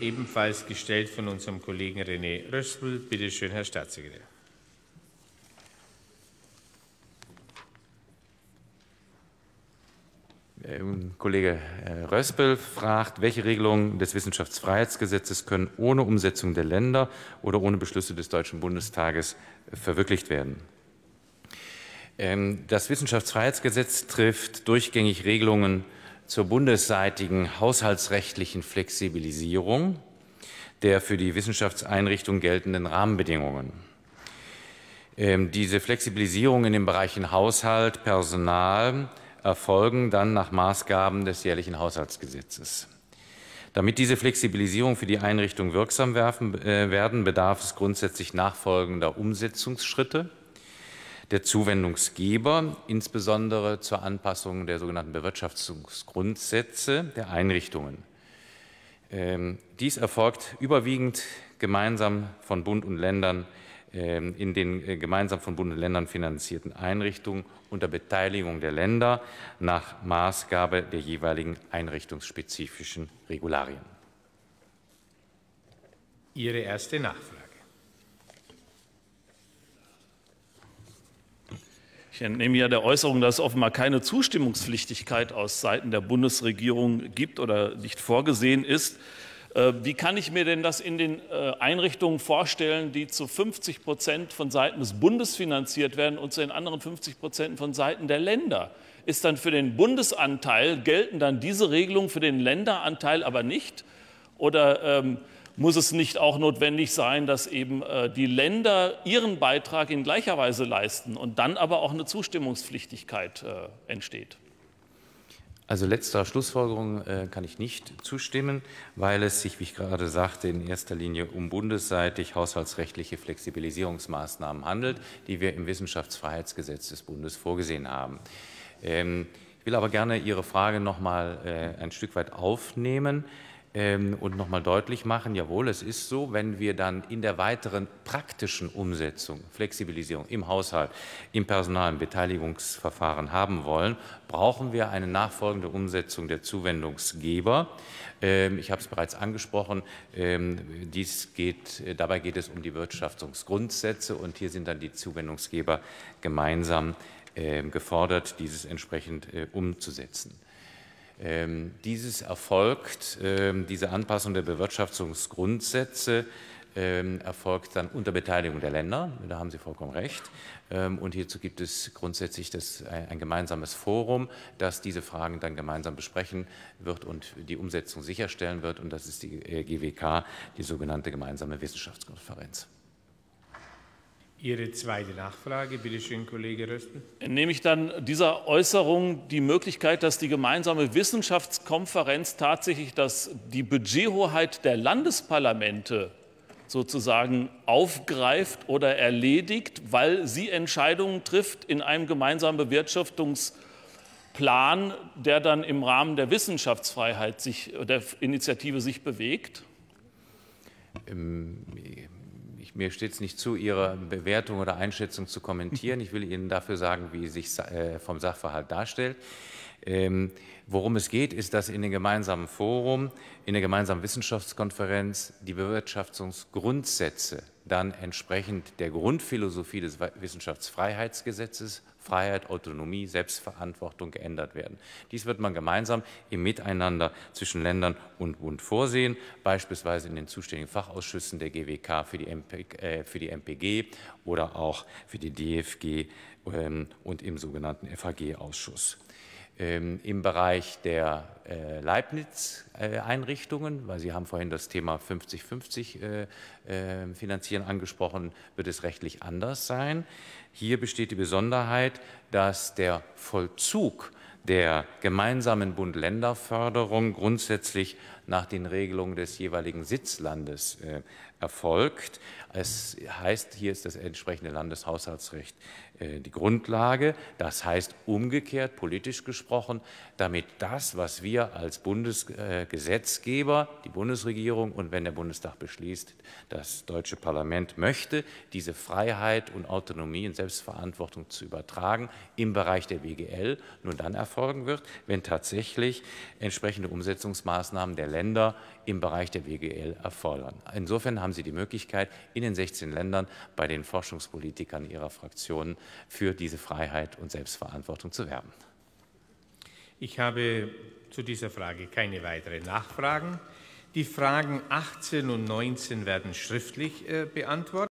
ebenfalls gestellt von unserem Kollegen René Röspel. Bitte schön, Herr Staatssekretär. Äh, Kollege äh, Röspel fragt, welche Regelungen des Wissenschaftsfreiheitsgesetzes können ohne Umsetzung der Länder oder ohne Beschlüsse des Deutschen Bundestages äh, verwirklicht werden? Ähm, das Wissenschaftsfreiheitsgesetz trifft durchgängig Regelungen zur bundesseitigen haushaltsrechtlichen Flexibilisierung der für die Wissenschaftseinrichtung geltenden Rahmenbedingungen. Ähm, diese Flexibilisierung in den Bereichen Haushalt, Personal erfolgen dann nach Maßgaben des jährlichen Haushaltsgesetzes. Damit diese Flexibilisierung für die Einrichtung wirksam werfen, äh, werden, bedarf es grundsätzlich nachfolgender Umsetzungsschritte der Zuwendungsgeber, insbesondere zur Anpassung der sogenannten Bewirtschaftungsgrundsätze der Einrichtungen. Ähm, dies erfolgt überwiegend gemeinsam von Bund und Ländern ähm, in den äh, gemeinsam von Bund und Ländern finanzierten Einrichtungen unter Beteiligung der Länder nach Maßgabe der jeweiligen einrichtungsspezifischen Regularien. Ihre erste Nachfrage. Ich entnehme ja der Äußerung, dass es offenbar keine Zustimmungspflichtigkeit aus Seiten der Bundesregierung gibt oder nicht vorgesehen ist. Äh, wie kann ich mir denn das in den äh, Einrichtungen vorstellen, die zu 50 Prozent von Seiten des Bundes finanziert werden und zu den anderen 50 Prozent von Seiten der Länder? Ist dann für den Bundesanteil gelten dann diese Regelungen für den Länderanteil aber nicht? Oder ähm, muss es nicht auch notwendig sein, dass eben äh, die Länder ihren Beitrag in gleicher Weise leisten und dann aber auch eine Zustimmungspflichtigkeit äh, entsteht? Also letzter Schlussfolgerung äh, kann ich nicht zustimmen, weil es sich, wie ich gerade sagte, in erster Linie um bundesseitig haushaltsrechtliche Flexibilisierungsmaßnahmen handelt, die wir im Wissenschaftsfreiheitsgesetz des Bundes vorgesehen haben. Ähm, ich will aber gerne Ihre Frage noch mal ein Stück weit aufnehmen ähm, und nochmal deutlich machen, jawohl, es ist so, wenn wir dann in der weiteren praktischen Umsetzung, Flexibilisierung im Haushalt, im personalen Beteiligungsverfahren haben wollen, brauchen wir eine nachfolgende Umsetzung der Zuwendungsgeber. Ähm, ich habe es bereits angesprochen, ähm, dies geht, dabei geht es um die Wirtschaftsgrundsätze und hier sind dann die Zuwendungsgeber gemeinsam äh, gefordert, dieses entsprechend äh, umzusetzen. Ähm, dieses erfolgt, ähm, diese Anpassung der Bewirtschaftungsgrundsätze ähm, erfolgt dann unter Beteiligung der Länder, da haben Sie vollkommen recht. Ähm, und hierzu gibt es grundsätzlich das, ein, äh, ein, gemeinsames Forum, das diese Fragen dann gemeinsam besprechen wird und die Umsetzung sicherstellen wird. Und das ist die äh, GWK, die sogenannte gemeinsame Wissenschaftskonferenz. Ihre zweite Nachfrage, bitte schön, Kollege Rösten. Nehme ich dann dieser Äußerung die Möglichkeit, dass die gemeinsame Wissenschaftskonferenz tatsächlich dass die Budgethoheit der Landesparlamente sozusagen aufgreift oder erledigt, weil sie Entscheidungen trifft in einem gemeinsamen Bewirtschaftungsplan, der dann im Rahmen der Wissenschaftsfreiheit sich, der Initiative sich bewegt? Ähm, ich, mir steht es nicht zu, Ihre Bewertung oder Einschätzung zu kommentieren. Ich will Ihnen dafür sagen, wie sich äh, vom Sachverhalt darstellt. Ähm, worum es geht, ist, dass in dem gemeinsamen Forum, in der gemeinsamen Wissenschaftskonferenz die Bewirtschaftungsgrundsätze dann entsprechend der Grundphilosophie des Wissenschaftsfreiheitsgesetzes Freiheit, Autonomie, Selbstverantwortung geändert werden. Dies wird man gemeinsam im Miteinander zwischen Ländern und Bund vorsehen, beispielsweise in den zuständigen Fachausschüssen der GWK für die, MP, äh, für die MPG oder auch für die DFG ähm, und im sogenannten FAG-Ausschuss. Ähm, im Bereich der äh, Leibniz-Einrichtungen, äh, weil Sie haben vorhin das Thema 50-50 äh, Finanzieren angesprochen, wird es rechtlich anders sein. Hier besteht die Besonderheit, dass der Vollzug der gemeinsamen Bund-Länder-Förderung grundsätzlich nach den Regelungen des jeweiligen Sitzlandes äh, erfolgt. Es heißt, hier ist das entsprechende Landeshaushaltsrecht äh, die Grundlage. Das heißt umgekehrt, politisch gesprochen, damit das, was wir als Bundesgesetzgeber, äh, die Bundesregierung und wenn der Bundestag beschließt, das deutsche Parlament möchte, diese Freiheit und Autonomie und Selbstverantwortung zu übertragen im Bereich der WGL nur dann erfolgen wird, wenn tatsächlich entsprechende Umsetzungsmaßnahmen der Länder Länder im Bereich der WGL erfordern. Insofern haben Sie die Möglichkeit, in den 16 Ländern bei den Forschungspolitikern Ihrer Fraktionen für diese Freiheit und Selbstverantwortung zu werben. Ich habe zu dieser Frage keine weiteren Nachfragen. Die Fragen 18 und 19 werden schriftlich äh, beantwortet.